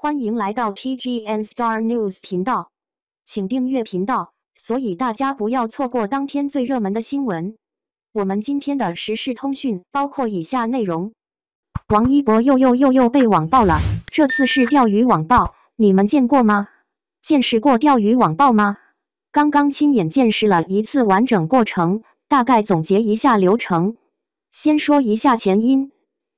欢迎来到 TGN Star News 频道，请订阅频道，所以大家不要错过当天最热门的新闻。我们今天的时事通讯包括以下内容：王一博又又又又被网暴了，这次是钓鱼网暴，你们见过吗？见识过钓鱼网暴吗？刚刚亲眼见识了一次完整过程，大概总结一下流程。先说一下前因，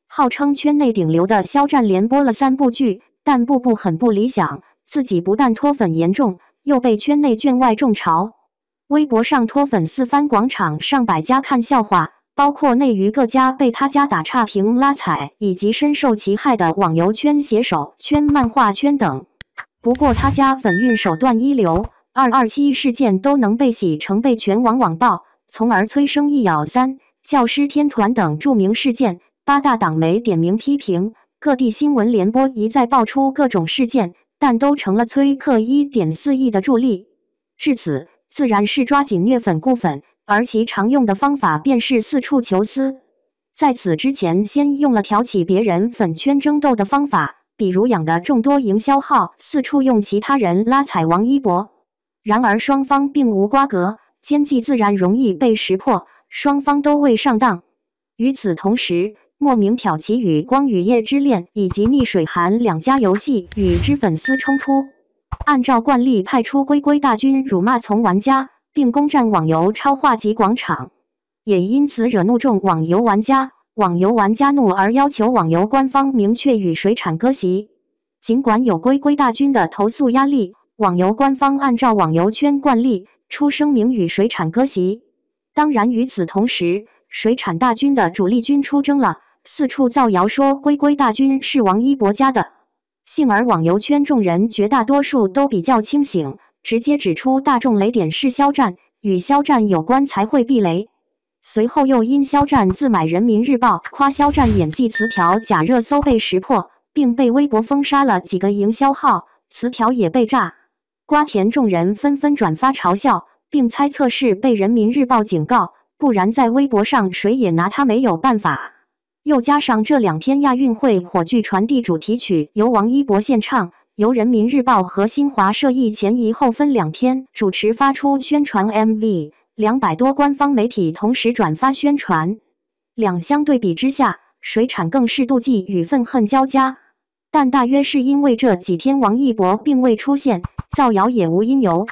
号称圈内顶流的肖战连播了三部剧。但步步很不理想，自己不但脱粉严重，又被圈内圈外众嘲。微博上脱粉四番广场上百家看笑话，包括内娱各家被他家打差评拉踩，以及深受其害的网游圈、写手圈、漫画圈等。不过他家粉运手段一流，二二七事件都能被洗成被全网网暴，从而催生一咬三、教师天团等著名事件。八大党媒点名批评。各地新闻联播一再爆出各种事件，但都成了崔克一点四亿的助力。至此，自然是抓紧虐粉顾粉，而其常用的方法便是四处求私。在此之前，先用了挑起别人粉圈争斗的方法，比如养的众多营销号四处用其他人拉踩王一博。然而双方并无瓜葛，奸计自然容易被识破，双方都未上当。与此同时。莫名挑起与光与夜之恋以及逆水寒两家游戏与之粉丝冲突，按照惯例派出龟龟大军辱骂从玩家，并攻占网游超话及广场，也因此惹怒众网游玩家。网游玩家怒而要求网游官方明确与水产割席。尽管有龟龟大军的投诉压力，网游官方按照网游圈惯例出声明与水产割席。当然，与此同时，水产大军的主力军出征了。四处造谣说“龟龟大军”是王一博家的，幸而网游圈众人绝大多数都比较清醒，直接指出大众雷点是肖战，与肖战有关才会避雷。随后又因肖战自买《人民日报》夸肖战演技词条假热搜被识破，并被微博封杀了几个营销号，词条也被炸。瓜田众人纷纷转发嘲笑，并猜测是被《人民日报》警告，不然在微博上谁也拿他没有办法。又加上这两天亚运会火炬传递主题曲由王一博献唱，由人民日报和新华社一前一后分两天主持发出宣传 MV，两百多官方媒体同时转发宣传。两相对比之下，水产更是妒忌与愤恨交加。但大约是因为这几天王一博并未出现，造谣也无因由。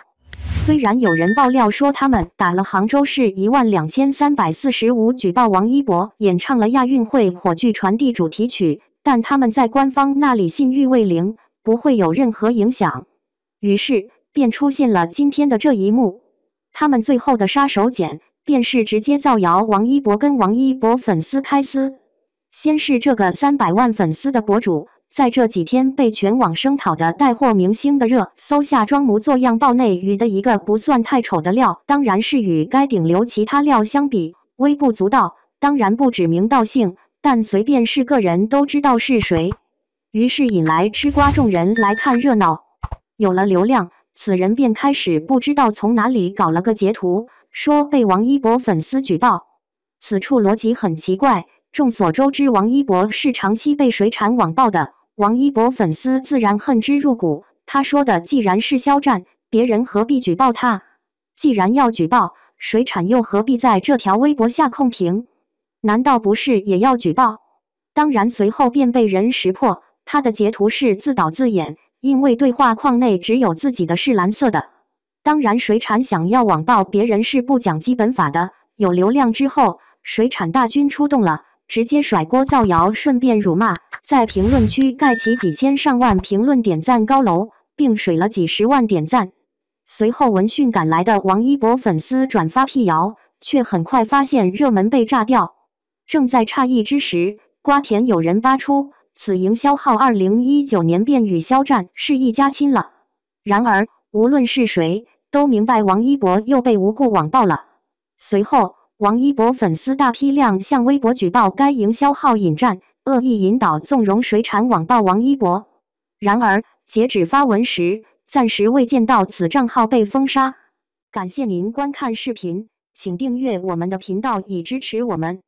虽然有人爆料说他们打了杭州市一万两千三百四十五举报王一博演唱了亚运会火炬传递主题曲，但他们在官方那里信誉为零，不会有任何影响。于是便出现了今天的这一幕。他们最后的杀手锏便是直接造谣王一博跟王一博粉丝开撕。先是这个三百万粉丝的博主。在这几天被全网声讨的带货明星的热搜下，装模作样爆内娱的一个不算太丑的料，当然是与该顶流其他料相比微不足道。当然不指名道姓，但随便是个人都知道是谁。于是引来吃瓜众人来看热闹。有了流量，此人便开始不知道从哪里搞了个截图，说被王一博粉丝举报。此处逻辑很奇怪。众所周知，王一博是长期被水产网暴的。王一博粉丝自然恨之入骨。他说的，既然是肖战，别人何必举报他？既然要举报，水产又何必在这条微博下控评？难道不是也要举报？当然，随后便被人识破，他的截图是自导自演，因为对话框内只有自己的是蓝色的。当然，水产想要网暴别人是不讲基本法的。有流量之后，水产大军出动了。直接甩锅造谣，顺便辱骂，在评论区盖起几千上万评论点赞高楼，并水了几十万点赞。随后闻讯赶来的王一博粉丝转发辟谣，却很快发现热门被炸掉。正在诧异之时，瓜田有人扒出此营销号二零一九年便与肖战是一家亲了。然而无论是谁，都明白王一博又被无故网暴了。随后。王一博粉丝大批量向微博举报该营销号引战、恶意引导、纵容水产网暴王一博。然而，截止发文时，暂时未见到此账号被封杀。感谢您观看视频，请订阅我们的频道以支持我们。